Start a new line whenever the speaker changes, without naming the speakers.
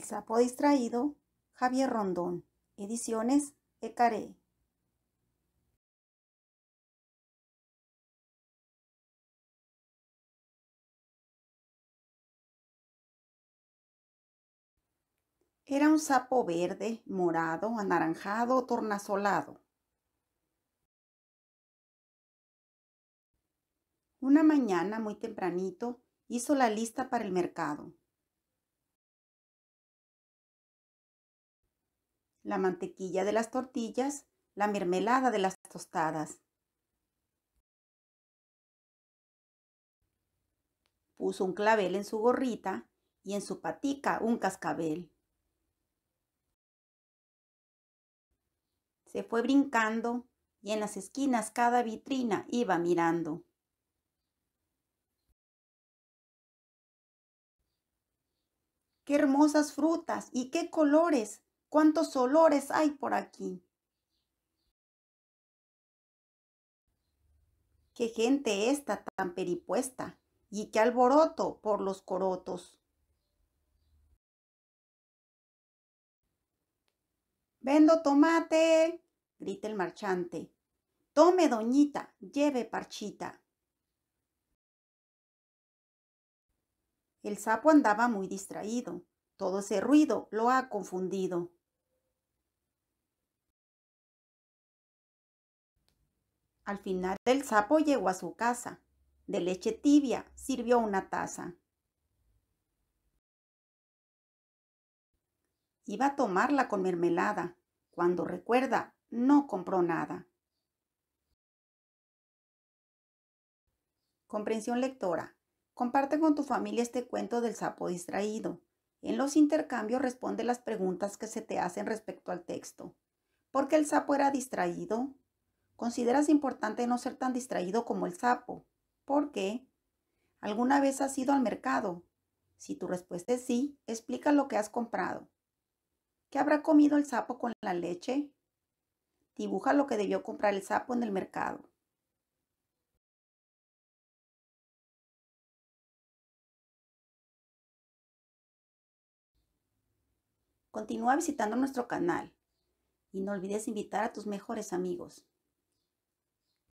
El sapo distraído, Javier Rondón, Ediciones Ecaré. Era un sapo verde, morado, anaranjado, tornasolado. Una mañana muy tempranito hizo la lista para el mercado. la mantequilla de las tortillas, la mermelada de las tostadas. Puso un clavel en su gorrita y en su patica un cascabel. Se fue brincando y en las esquinas cada vitrina iba mirando. ¡Qué hermosas frutas y qué colores! ¿Cuántos olores hay por aquí? Qué gente esta tan peripuesta y qué alboroto por los corotos. Vendo tomate, grita el marchante. Tome, doñita, lleve parchita. El sapo andaba muy distraído. Todo ese ruido lo ha confundido. Al final el sapo llegó a su casa. De leche tibia sirvió una taza. Iba a tomarla con mermelada. Cuando recuerda, no compró nada. Comprensión lectora. Comparte con tu familia este cuento del sapo distraído. En los intercambios responde las preguntas que se te hacen respecto al texto. ¿Por qué el sapo era distraído? Consideras importante no ser tan distraído como el sapo. ¿Por qué? ¿Alguna vez has ido al mercado? Si tu respuesta es sí, explica lo que has comprado. ¿Qué habrá comido el sapo con la leche? Dibuja lo que debió comprar el sapo en el mercado. Continúa visitando nuestro canal y no olvides invitar a tus mejores amigos.